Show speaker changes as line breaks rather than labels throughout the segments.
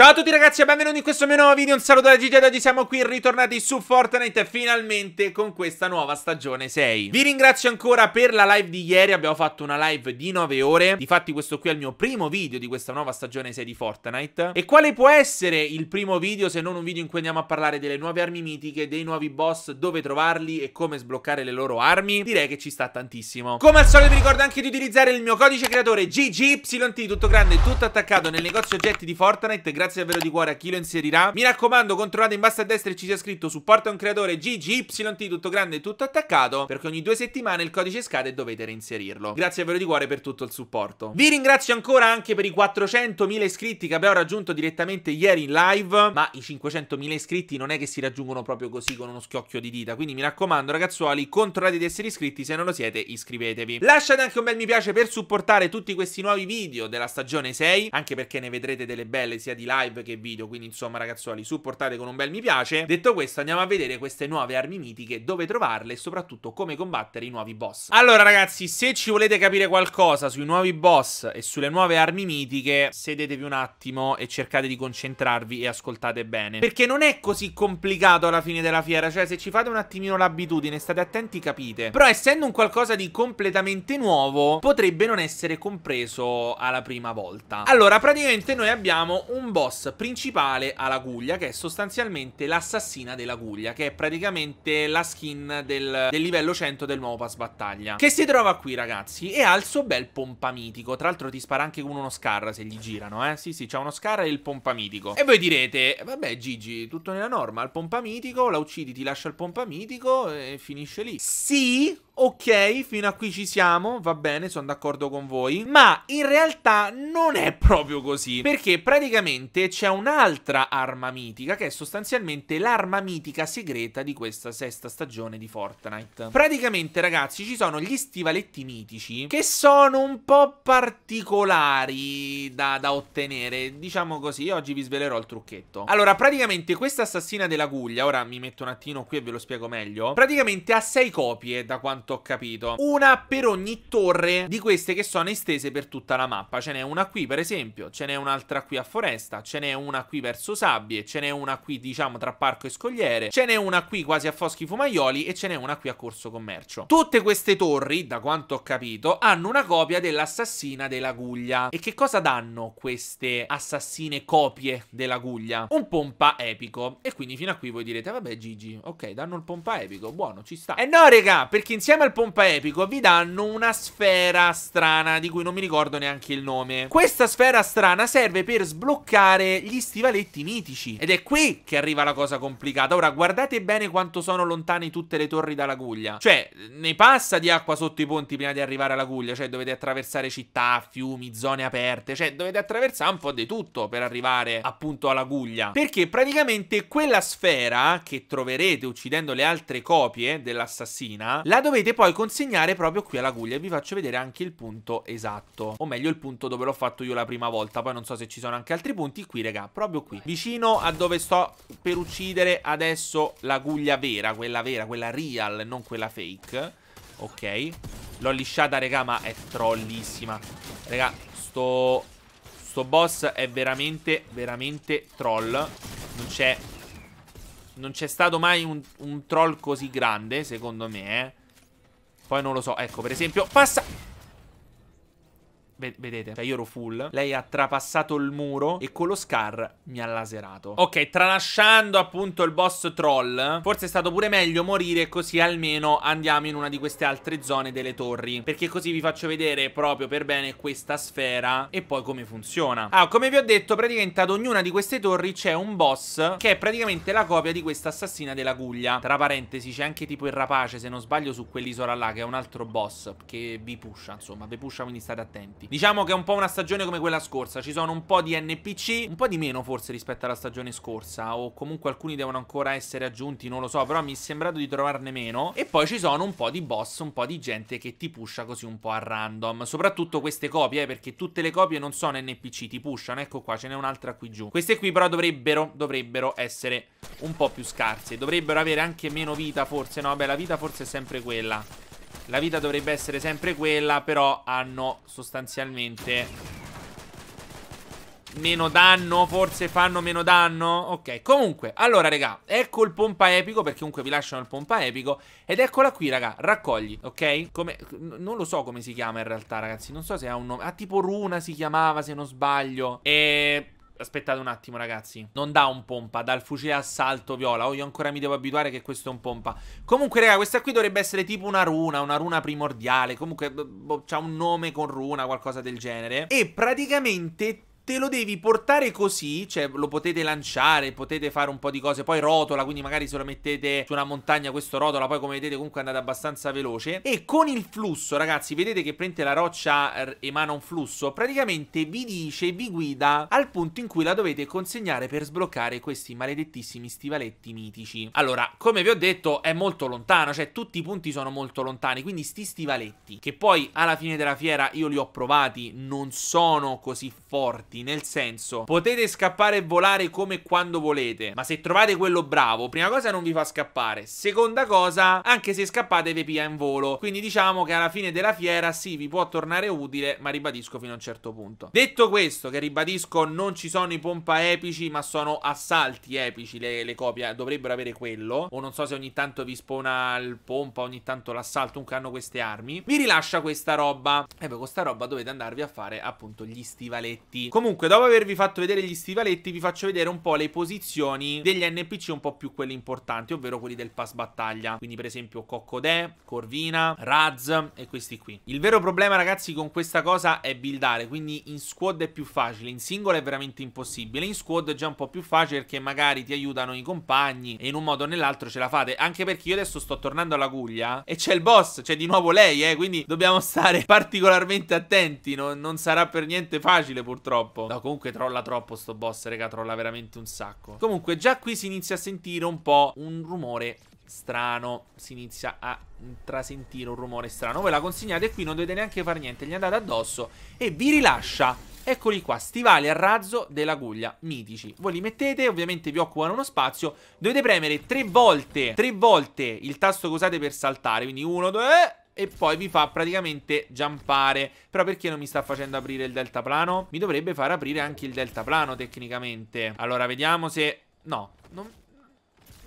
Ciao a tutti ragazzi e benvenuti in questo mio nuovo video, un saluto da Gigi ed oggi siamo qui ritornati su Fortnite finalmente con questa nuova stagione 6 Vi ringrazio ancora per la live di ieri, abbiamo fatto una live di 9 ore Difatti questo qui è il mio primo video di questa nuova stagione 6 di Fortnite E quale può essere il primo video se non un video in cui andiamo a parlare delle nuove armi mitiche, dei nuovi boss, dove trovarli e come sbloccare le loro armi? Direi che ci sta tantissimo Come al solito vi ricordo anche di utilizzare il mio codice creatore GGYT tutto grande, tutto attaccato nel negozio oggetti di Fortnite Grazie grazie davvero di cuore a chi lo inserirà. Mi raccomando, controllate in basso a destra e ci sia scritto a un creatore GGYT, tutto grande tutto attaccato, perché ogni due settimane il codice scade e dovete reinserirlo. Grazie davvero di cuore per tutto il supporto. Vi ringrazio ancora anche per i 400.000 iscritti che abbiamo raggiunto direttamente ieri in live, ma i 500.000 iscritti non è che si raggiungono proprio così con uno schiocchio di dita, quindi mi raccomando ragazzuoli, controllate di essere iscritti, se non lo siete iscrivetevi. Lasciate anche un bel mi piace per supportare tutti questi nuovi video della stagione 6, anche perché ne vedrete delle belle sia di live live che video, quindi insomma ragazzuoli supportate con un bel mi piace. Detto questo andiamo a vedere queste nuove armi mitiche, dove trovarle e soprattutto come combattere i nuovi boss. Allora ragazzi, se ci volete capire qualcosa sui nuovi boss e sulle nuove armi mitiche, sedetevi un attimo e cercate di concentrarvi e ascoltate bene. Perché non è così complicato alla fine della fiera, cioè se ci fate un attimino l'abitudine, state attenti, capite. Però essendo un qualcosa di completamente nuovo, potrebbe non essere compreso alla prima volta. Allora, praticamente noi abbiamo un boss boss principale alla guglia, che è sostanzialmente l'assassina della guglia, che è praticamente la skin del, del, livello 100 del nuovo pass battaglia. Che si trova qui, ragazzi, e ha il suo bel pompa mitico. Tra l'altro ti spara anche con uno scar se gli girano, eh? Sì, sì, c'ha uno scar e il pompa mitico. E voi direte, vabbè Gigi, tutto nella norma, il pompa mitico, la uccidi, ti lascia il pompa mitico e finisce lì. Sì, ok, fino a qui ci siamo, va bene, sono d'accordo con voi, ma in realtà non è proprio così, perché praticamente c'è un'altra arma mitica che è sostanzialmente l'arma mitica segreta di questa sesta stagione di Fortnite. Praticamente ragazzi ci sono gli stivaletti mitici che sono un po' particolari da, da ottenere, diciamo così, oggi vi svelerò il trucchetto. Allora, praticamente questa assassina della Guglia, ora mi metto un attimo qui e ve lo spiego meglio, praticamente ha 6 copie da quanto quanto ho capito. Una per ogni torre di queste che sono estese per tutta la mappa. Ce n'è una qui, per esempio, ce n'è un'altra qui a foresta, ce n'è una qui verso sabbie, ce n'è una qui, diciamo, tra parco e scogliere, ce n'è una qui quasi a Foschi Fumaioli e ce n'è una qui a Corso Commercio. Tutte queste torri, da quanto ho capito, hanno una copia dell'assassina dell'aguglia. E che cosa danno queste assassine copie dell'aguglia? Un pompa epico. E quindi fino a qui voi direte, vabbè Gigi, ok, danno il pompa epico, buono, ci sta. E no, regà, perché insieme insieme al pompa epico vi danno una sfera strana di cui non mi ricordo neanche il nome. Questa sfera strana serve per sbloccare gli stivaletti mitici ed è qui che arriva la cosa complicata. Ora guardate bene quanto sono lontani tutte le torri dalla Guglia. Cioè ne passa di acqua sotto i ponti prima di arrivare alla Guglia, cioè dovete attraversare città, fiumi, zone aperte, cioè dovete attraversare un po' di tutto per arrivare appunto alla Guglia. Perché praticamente quella sfera che troverete uccidendo le altre copie dell'assassina la dovete potete poi consegnare proprio qui alla guglia e vi faccio vedere anche il punto esatto, o meglio il punto dove l'ho fatto io la prima volta, poi non so se ci sono anche altri punti, qui raga, proprio qui, vicino a dove sto per uccidere adesso la guglia vera, quella vera, quella real, non quella fake, ok, l'ho lisciata raga ma è trollissima, raga sto, sto boss è veramente, veramente troll, non c'è non c'è stato mai un, un, troll così grande, secondo me, eh. Poi non lo so, ecco per esempio Passa vedete, cioè io ero full. Lei ha trapassato il muro e con lo scar mi ha laserato. Ok, tralasciando appunto il boss troll, forse è stato pure meglio morire così almeno andiamo in una di queste altre zone delle torri. Perché così vi faccio vedere proprio per bene questa sfera e poi come funziona. Ah, come vi ho detto, praticamente ad ognuna di queste torri c'è un boss che è praticamente la copia di questa assassina della guglia. Tra parentesi c'è anche tipo il rapace, se non sbaglio, su quell'isola là che è un altro boss che vi pusha, insomma, vi pusha quindi state attenti. Diciamo che è un po' una stagione come quella scorsa, ci sono un po' di NPC, un po' di meno forse rispetto alla stagione scorsa, o comunque alcuni devono ancora essere aggiunti, non lo so, però mi è sembrato di trovarne meno. E poi ci sono un po' di boss, un po' di gente che ti pusha così un po' a random, soprattutto queste copie, eh, perché tutte le copie non sono NPC, ti pushano, ecco qua, ce n'è un'altra qui giù. Queste qui però dovrebbero, dovrebbero essere un po' più scarse, dovrebbero avere anche meno vita forse, no? Beh, la vita forse è sempre quella. La vita dovrebbe essere sempre quella, però hanno sostanzialmente meno danno, forse fanno meno danno Ok, comunque, allora raga, ecco il pompa epico perché comunque vi lasciano il pompa epico Ed eccola qui raga, raccogli, ok? Come, non lo so come si chiama in realtà ragazzi, non so se ha un nome Ah tipo Runa si chiamava se non sbaglio E Aspettate un attimo, ragazzi. Non dà un pompa, Dal il fucile assalto viola. Oh, io ancora mi devo abituare che questo è un pompa. Comunque, raga, questa qui dovrebbe essere tipo una runa, una runa primordiale. Comunque, boh, c'ha un nome con runa, qualcosa del genere. E praticamente te lo devi portare così, cioè lo potete lanciare, potete fare un po' di cose, poi rotola, quindi magari se lo mettete su una montagna questo rotola, poi come vedete comunque è andata abbastanza veloce e con il flusso ragazzi, vedete che prende la roccia emana un flusso, praticamente vi dice, vi guida al punto in cui la dovete consegnare per sbloccare questi maledettissimi stivaletti mitici. Allora, come vi ho detto è molto lontano, cioè tutti i punti sono molto lontani, quindi sti stivaletti che poi alla fine della fiera io li ho provati, non sono così forti limiti, nel senso, potete scappare e volare come quando volete, ma se trovate quello bravo, prima cosa non vi fa scappare, seconda cosa, anche se scappate vi pia in volo, quindi diciamo che alla fine della fiera sì, vi può tornare utile, ma ribadisco fino a un certo punto. Detto questo, che ribadisco non ci sono i pompa epici, ma sono assalti epici le, le copie, dovrebbero avere quello, o non so se ogni tanto vi spona il pompa, ogni tanto l'assalto, comunque hanno queste armi, vi rilascia questa roba, e poi con questa roba dovete andarvi a fare appunto gli stivaletti. Comunque Comunque, dopo avervi fatto vedere gli stivaletti, vi faccio vedere un po' le posizioni degli NPC un po' più quelli importanti, ovvero quelli del pass battaglia. Quindi, per esempio, Coccodè, Corvina, Raz e questi qui. Il vero problema, ragazzi, con questa cosa è buildare, quindi in squad è più facile, in singolo è veramente impossibile. In squad è già un po' più facile perché magari ti aiutano i compagni e in un modo o nell'altro ce la fate. Anche perché io adesso sto tornando alla Guglia e c'è il boss, c'è di nuovo lei, eh, quindi dobbiamo stare particolarmente attenti, no? non sarà per niente facile purtroppo troppo. No, comunque trolla troppo sto boss, raga, trolla veramente un sacco. Comunque già qui si inizia a sentire un po' un rumore strano Si inizia a trasentire un rumore strano Voi la consegnate qui, non dovete neanche fare niente Gli andate addosso e vi rilascia Eccoli qua, stivali a razzo della guglia, mitici Voi li mettete, ovviamente vi occupano uno spazio Dovete premere tre volte, tre volte il tasto che usate per saltare Quindi uno, due, e poi vi fa praticamente giampare. Però perché non mi sta facendo aprire il deltaplano? Mi dovrebbe far aprire anche il deltaplano tecnicamente. Allora, vediamo se... No, non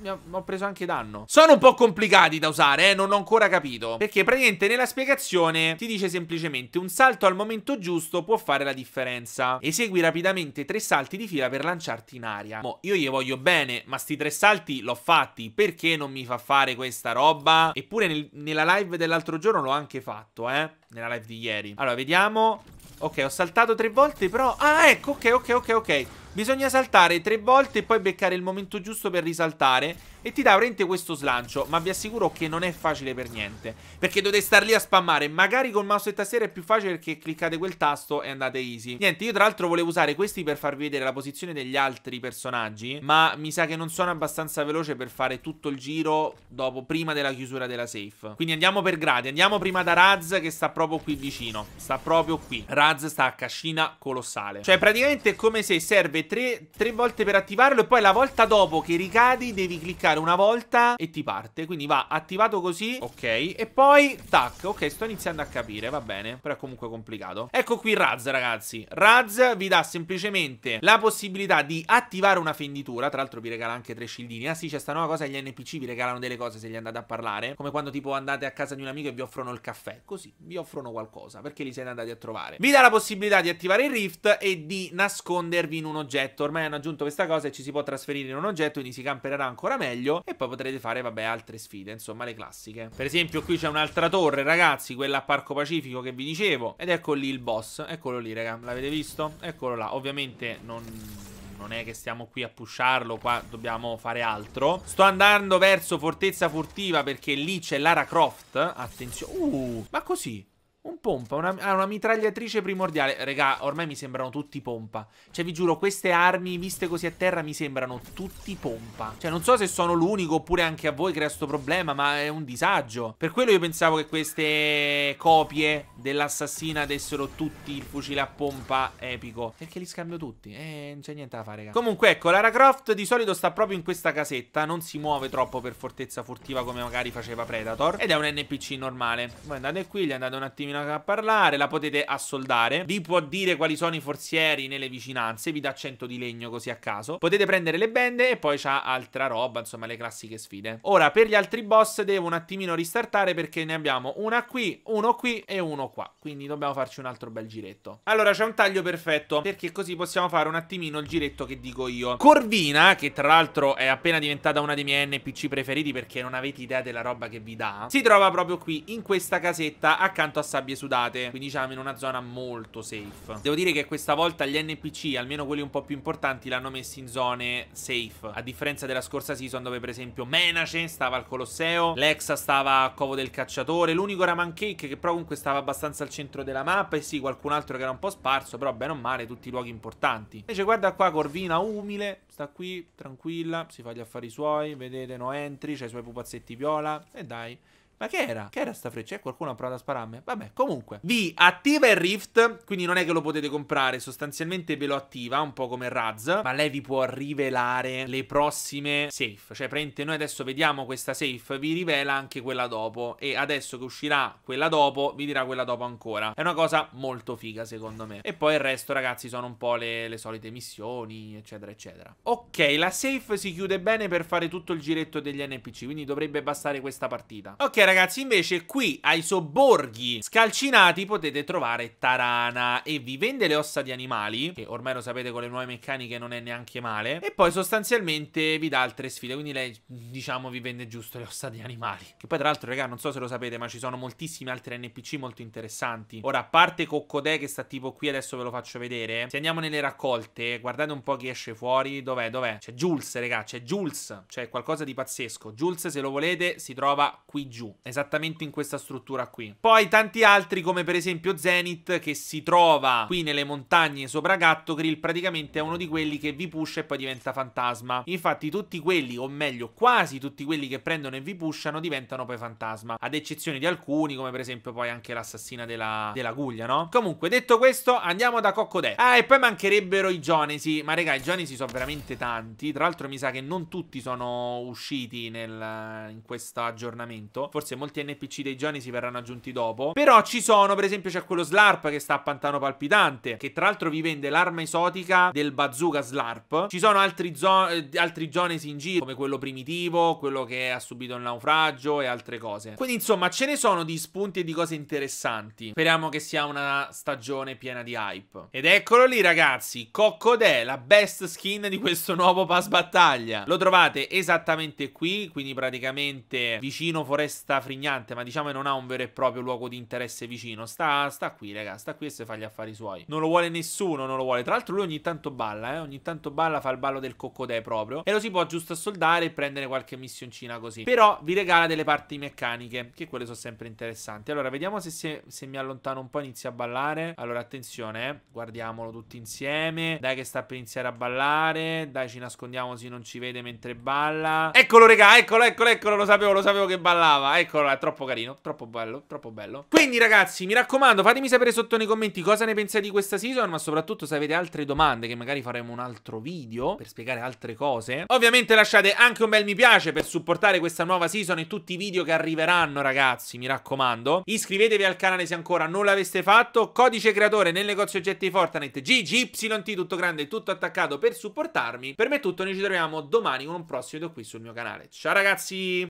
ho preso anche danno. Sono un po' complicati da usare, eh, non ho ancora capito. Perché praticamente nella spiegazione ti dice semplicemente un salto al momento giusto può fare la differenza. Esegui rapidamente tre salti di fila per lanciarti in aria. Mo, io gli voglio bene, ma sti tre salti l'ho fatti. Perché non mi fa fare questa roba? Eppure nel, nella live dell'altro giorno l'ho anche fatto, eh. Nella live di ieri. Allora, vediamo. Ok, ho saltato tre volte, però... Ah, ecco, ok, ok, ok, ok. Bisogna saltare tre volte e poi beccare il momento giusto per risaltare e ti dà veramente questo slancio Ma vi assicuro che non è facile per niente Perché dovete star lì a spammare Magari col mouse e tastiera è più facile perché cliccate quel tasto e andate easy Niente io tra l'altro volevo usare questi per farvi vedere la posizione degli altri personaggi Ma mi sa che non sono abbastanza veloce per fare tutto il giro Dopo prima della chiusura della safe Quindi andiamo per gradi Andiamo prima da Raz che sta proprio qui vicino Sta proprio qui Raz sta a cascina colossale Cioè praticamente è come se serve tre, tre volte per attivarlo E poi la volta dopo che ricadi devi cliccare cliccare una volta e ti parte Quindi va attivato così, ok E poi, tac, ok, sto iniziando a capire, va bene Però è comunque complicato Ecco qui Raz, ragazzi Raz vi dà semplicemente la possibilità di attivare una fenditura Tra l'altro vi regala anche tre scildini Ah sì, c'è sta nuova cosa, gli NPC vi regalano delle cose se gli andate a parlare Come quando tipo andate a casa di un amico e vi offrono il caffè Così, vi offrono qualcosa perché li siete andati a trovare Vi dà la possibilità di attivare il Rift e di nascondervi in un oggetto Ormai hanno aggiunto questa cosa e ci si può trasferire in un oggetto Quindi si campererà ancora meglio meglio e poi potrete fare, vabbè, altre sfide, insomma, le classiche. Per esempio, qui c'è un'altra torre, ragazzi, quella a Parco Pacifico che vi dicevo, ed ecco lì il boss, eccolo lì, raga, l'avete visto? Eccolo là, ovviamente non non è che stiamo qui a pusharlo, qua dobbiamo fare altro. Sto andando verso Fortezza Furtiva perché lì c'è Lara Croft. Attenzione. Uh, ma così? Un pompa, una, ah, una mitragliatrice primordiale. Regà, ormai mi sembrano tutti pompa. Cioè, vi giuro, queste armi viste così a terra mi sembrano tutti pompa. Cioè, non so se sono l'unico oppure anche a voi crea questo problema, ma è un disagio. Per quello io pensavo che queste copie dell'assassina dessero tutti il fucile a pompa epico. Perché li scambio tutti? Eh, non c'è niente da fare, raga. Comunque, ecco, Lara Croft di solito sta proprio in questa casetta. Non si muove troppo per fortezza furtiva come magari faceva Predator. Ed è un NPC normale. Voi andate qui, gli andate un attimo continuano a parlare, la potete assoldare. Vi può dire quali sono i forzieri nelle vicinanze, vi dà 100 di legno così a caso. Potete prendere le bende e poi c'ha altra roba, insomma le classiche sfide. Ora, per gli altri boss devo un attimino ristartare perché ne abbiamo una qui, uno qui e uno qua. Quindi dobbiamo farci un altro bel giretto. Allora, c'è un taglio perfetto perché così possiamo fare un attimino il giretto che dico io. Corvina, che tra l'altro è appena diventata una dei miei NPC preferiti perché non avete idea della roba che vi dà, si trova proprio qui in questa casetta accanto a Sabino sabbie sudate. Quindi diciamo in una zona molto safe. Devo dire che questa volta gli NPC, almeno quelli un po' più importanti, l'hanno messi in zone safe. A differenza della scorsa season dove per esempio Menace stava al Colosseo, Lexa stava a Covo del Cacciatore, l'unico era Cake che però comunque stava abbastanza al centro della mappa e sì qualcun altro che era un po' sparso, però bene o male tutti i luoghi importanti. Invece guarda qua Corvina umile, sta qui tranquilla, si fa gli affari suoi, vedete no entry, c'ha i suoi pupazzetti viola e dai ma che era? Che era sta freccia? Eh, qualcuno ha provato a spararmi? Vabbè, comunque. Vi attiva il Rift, quindi non è che lo potete comprare, sostanzialmente ve lo attiva, un po' come Raz, ma lei vi può rivelare le prossime safe. Cioè, prende noi adesso vediamo questa safe, vi rivela anche quella dopo e adesso che uscirà quella dopo, vi dirà quella dopo ancora. È una cosa molto figa, secondo me. E poi il resto, ragazzi, sono un po' le, le solite missioni, eccetera, eccetera. Ok, la safe si chiude bene per fare tutto il giretto degli NPC, quindi dovrebbe bastare questa partita. Ok, ragazzi ragazzi invece qui ai sobborghi scalcinati potete trovare Tarana e vi vende le ossa di animali, che ormai lo sapete con le nuove meccaniche non è neanche male, e poi sostanzialmente vi dà altre sfide, quindi lei diciamo vi vende giusto le ossa di animali. Che poi tra l'altro raga non so se lo sapete ma ci sono moltissimi altri NPC molto interessanti. Ora a parte Coccodè che sta tipo qui adesso ve lo faccio vedere, se andiamo nelle raccolte guardate un po' chi esce fuori, dov'è, dov'è? C'è Jules raga, c'è Jules, c'è qualcosa di pazzesco. Jules se lo volete si trova qui giù esattamente in questa struttura qui. Poi tanti altri come per esempio Zenith che si trova qui nelle montagne sopra Gattogrill, praticamente è uno di quelli che vi pusha e poi diventa fantasma. Infatti tutti quelli, o meglio quasi tutti quelli che prendono e vi pushano diventano poi fantasma, ad eccezione di alcuni come per esempio poi anche l'assassina della, della Guglia, no? Comunque detto questo andiamo da Coccodè. Ah e poi mancherebbero i Jonesi, ma raga i Jonesi sono veramente tanti, tra l'altro mi sa che non tutti sono usciti nel, in questo aggiornamento, forse forse molti NPC dei giorni si verranno aggiunti dopo. Però ci sono, per esempio, c'è quello Slarp che sta a Pantano Palpitante, che tra l'altro vi vende l'arma esotica del bazooka Slarp. Ci sono altri, eh, altri Jones in giro, come quello primitivo, quello che ha subito il naufragio e altre cose. Quindi, insomma, ce ne sono di spunti e di cose interessanti. Speriamo che sia una stagione piena di hype. Ed eccolo lì, ragazzi, Coccodè, la best skin di questo nuovo pass battaglia. Lo trovate esattamente qui, quindi praticamente vicino Foresta frignante, ma diciamo che non ha un vero e proprio luogo di interesse vicino. Sta, sta qui, raga, sta qui e se fa gli affari suoi. Non lo vuole nessuno, non lo vuole. Tra l'altro lui ogni tanto balla, eh, ogni tanto balla, fa il ballo del coccodè proprio. E lo si può giusto assoldare e prendere qualche missioncina così. Però vi regala delle parti meccaniche, che quelle sono sempre interessanti. Allora, vediamo se, se, se mi allontano un po' inizia a ballare. Allora, attenzione, eh, guardiamolo tutti insieme. Dai che sta per iniziare a ballare. Dai, ci nascondiamo se non ci vede mentre balla. Eccolo, raga, eccolo, eccolo, eccolo, lo sapevo, lo sapevo che ballava. Eh eccolo là, troppo carino, troppo bello, troppo bello. Quindi ragazzi, mi raccomando, fatemi sapere sotto nei commenti cosa ne pensate di questa season, ma soprattutto se avete altre domande che magari faremo un altro video per spiegare altre cose. Ovviamente lasciate anche un bel mi piace per supportare questa nuova season e tutti i video che arriveranno ragazzi, mi raccomando. Iscrivetevi al canale se ancora non l'aveste fatto, codice creatore nel negozio oggetti di Fortnite GGYT tutto grande, tutto attaccato per supportarmi. Per me è tutto, noi ci troviamo domani con un prossimo video qui sul mio canale. Ciao ragazzi!